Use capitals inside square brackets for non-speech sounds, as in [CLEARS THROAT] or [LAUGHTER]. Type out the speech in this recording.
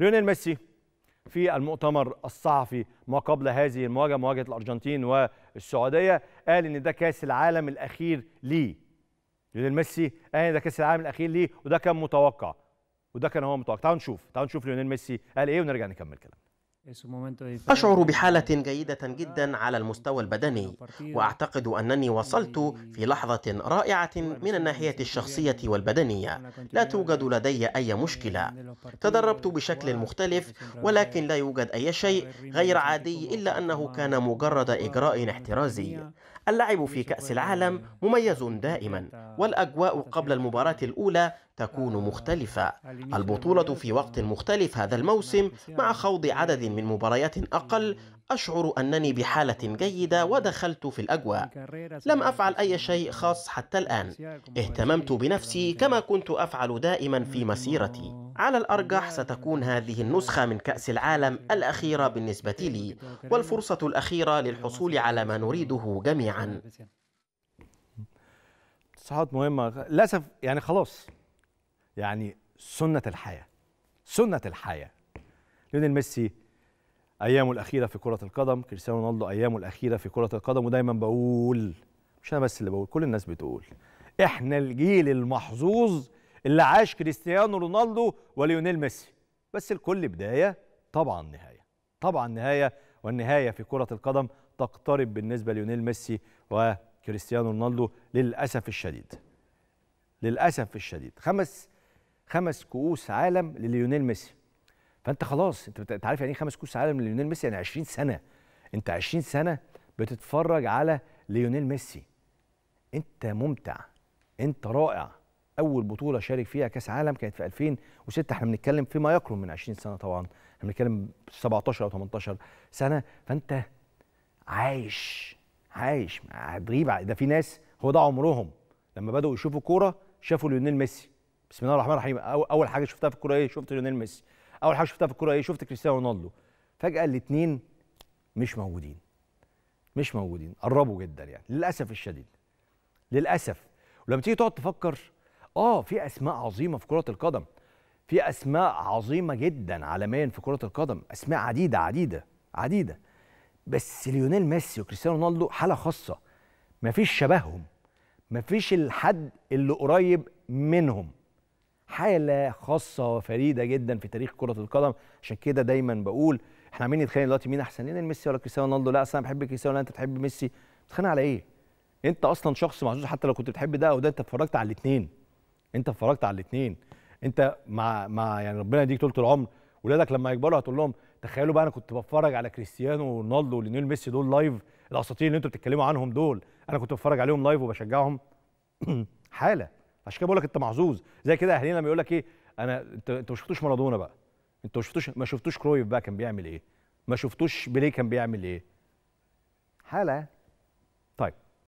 ليونيل ميسي في المؤتمر الصحفي ما قبل هذه المواجهه مواجهه الارجنتين والسعوديه قال ان ده كاس العالم الاخير ليه ليونيل ميسي قال ان ده كاس العالم الاخير ليه وده كان متوقع وده كان هو متوقع تعالوا نشوف تعالوا نشوف ليونيل ميسي قال ايه ونرجع نكمل كلامنا أشعر بحالة جيدة جدا على المستوى البدني وأعتقد أنني e وصلت في لحظة رائعة من الناحية الشخصية والبدنية لا توجد لدي أي مشكلة تدربت بشكل مختلف ولكن لا يوجد أي شيء غير عادي إلا أنه كان مجرد إجراء احترازي اللعب في كأس العالم مميز دائما والأجواء قبل المباراة الأولى تكون آه، مختلفة البطولة في وقت مختلف هذا الموسم مع خوض عدد من مباريات أقل أشعر أنني بحالة جيدة ودخلت في الأجواء لم أفعل أي شيء خاص حتى الآن اهتممت بنفسي كما كنت أفعل دائما في مسيرتي على الأرجح ستكون هذه النسخة من كأس العالم الأخيرة بالنسبة لي والفرصة الأخيرة للحصول على ما نريده جميعا صحات مهمة للأسف يعني خلاص يعني سنة الحياة سنة الحياة ليونيل ميسي أيامه الأخيرة في كرة القدم كريستيانو رونالدو أيامه الأخيرة في كرة القدم ودايما بقول مش أنا بس اللي بقول كل الناس بتقول إحنا الجيل المحظوظ اللي عاش كريستيانو رونالدو وليونيل ميسي بس الكل بداية طبعا نهاية طبعا نهاية والنهاية في كرة القدم تقترب بالنسبة ليونيل ميسي وكريستيانو رونالدو للأسف الشديد للأسف الشديد خمس خمس كؤوس عالم لليونيل ميسي فانت خلاص انت عارف يعني ايه خمس كؤوس عالم لليونيل ميسي يعني 20 سنه انت 20 سنه بتتفرج على ليونيل ميسي انت ممتع انت رائع اول بطوله شارك فيها كاس عالم كانت في 2006 احنا بنتكلم فيما يقرب من 20 سنه طبعا احنا بنتكلم 17 او 18 سنه فانت عايش عايش هتغيب ده في ناس هو ده عمرهم لما بداوا يشوفوا كوره شافوا ليونيل ميسي بسم الله الرحمن الرحيم اول حاجه شفتها في الكوره ايه شفت ليونيل ميسي اول حاجه شفتها في الكوره ايه شفت كريستيانو رونالدو فجاه الاثنين مش موجودين مش موجودين قربوا جدا يعني للاسف الشديد للاسف ولما تيجي تقعد تفكر اه في اسماء عظيمه في كره القدم في اسماء عظيمه جدا عالميا في كره القدم اسماء عديده عديده عديده بس ليونيل ميسي وكريستيانو رونالدو حاله خاصه مفيش شبههم مفيش الحد اللي قريب منهم حاله خاصه وفريده جدا في تاريخ كره القدم عشان كده دايما بقول احنا عمالين نتخانق دلوقتي مين احسن ليونيل ميسي ولا كريستيانو رونالدو لا اصل انا بحب كريستيانو ولا انت بتحب ميسي بتتخانق على ايه انت اصلا شخص معزوز حتى لو كنت بتحب ده او ده انت اتفرجت على الاثنين انت اتفرجت على الاثنين انت مع مع يعني ربنا يديك طول العمر ولادك لما يكبروا هتقول لهم تخيلوا بقى انا كنت بتفرج على كريستيانو ورونالدو ولينيل ميسي دول لايف الاساطير اللي انتوا بتتكلموا عنهم دول انا كنت بتفرج عليهم لايف وبشجعهم [CLEARS THROAT] حاله عشان كده بقول لك انت محظوظ زي كده اهالينا لما يقول لك ايه انا انت انت ما شفتوش مارادونا بقى انت ما شفتوش ما شفتوش كرويف بقى كان بيعمل ايه ما شفتوش بيليه كان بيعمل ايه حاله طيب